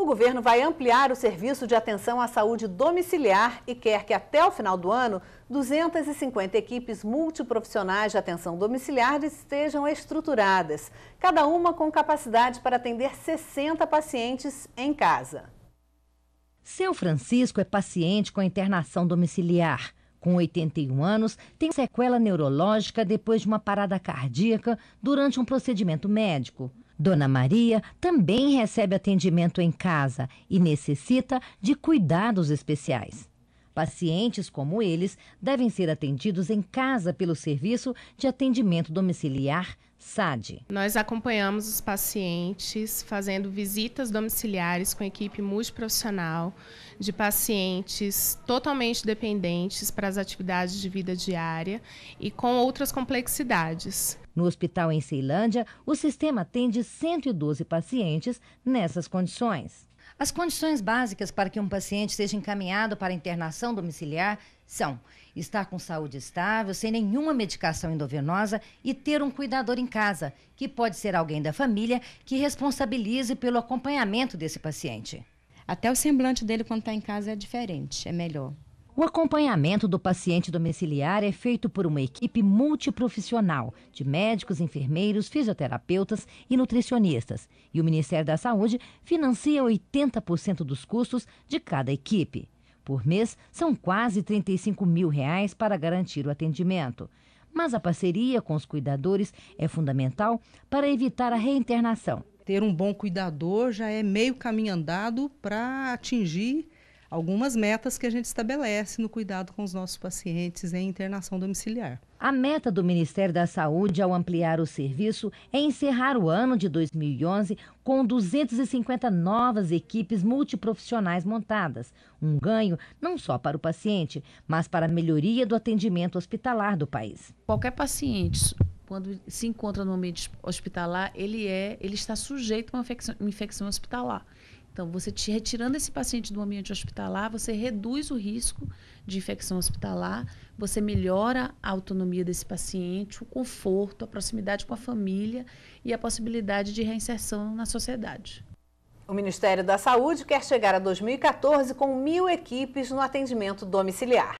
O governo vai ampliar o serviço de atenção à saúde domiciliar e quer que até o final do ano 250 equipes multiprofissionais de atenção domiciliar estejam estruturadas, cada uma com capacidade para atender 60 pacientes em casa. Seu Francisco é paciente com internação domiciliar. Com 81 anos, tem sequela neurológica depois de uma parada cardíaca durante um procedimento médico. Dona Maria também recebe atendimento em casa e necessita de cuidados especiais. Pacientes como eles devem ser atendidos em casa pelo Serviço de Atendimento Domiciliar SAD. Nós acompanhamos os pacientes fazendo visitas domiciliares com equipe multiprofissional de pacientes totalmente dependentes para as atividades de vida diária e com outras complexidades. No hospital em Ceilândia, o sistema atende 112 pacientes nessas condições. As condições básicas para que um paciente seja encaminhado para internação domiciliar são estar com saúde estável, sem nenhuma medicação endovenosa e ter um cuidador em casa, que pode ser alguém da família que responsabilize pelo acompanhamento desse paciente. Até o semblante dele quando está em casa é diferente, é melhor. O acompanhamento do paciente domiciliar é feito por uma equipe multiprofissional de médicos, enfermeiros, fisioterapeutas e nutricionistas. E o Ministério da Saúde financia 80% dos custos de cada equipe. Por mês, são quase 35 mil reais para garantir o atendimento. Mas a parceria com os cuidadores é fundamental para evitar a reinternação ter um bom cuidador já é meio caminho andado para atingir algumas metas que a gente estabelece no cuidado com os nossos pacientes em internação domiciliar. A meta do Ministério da Saúde ao ampliar o serviço é encerrar o ano de 2011 com 250 novas equipes multiprofissionais montadas. Um ganho não só para o paciente, mas para a melhoria do atendimento hospitalar do país. Qualquer paciente quando se encontra no ambiente hospitalar, ele é, ele está sujeito a uma infecção, uma infecção hospitalar. Então, você te retirando esse paciente do ambiente hospitalar, você reduz o risco de infecção hospitalar, você melhora a autonomia desse paciente, o conforto, a proximidade com a família e a possibilidade de reinserção na sociedade. O Ministério da Saúde quer chegar a 2014 com mil equipes no atendimento domiciliar.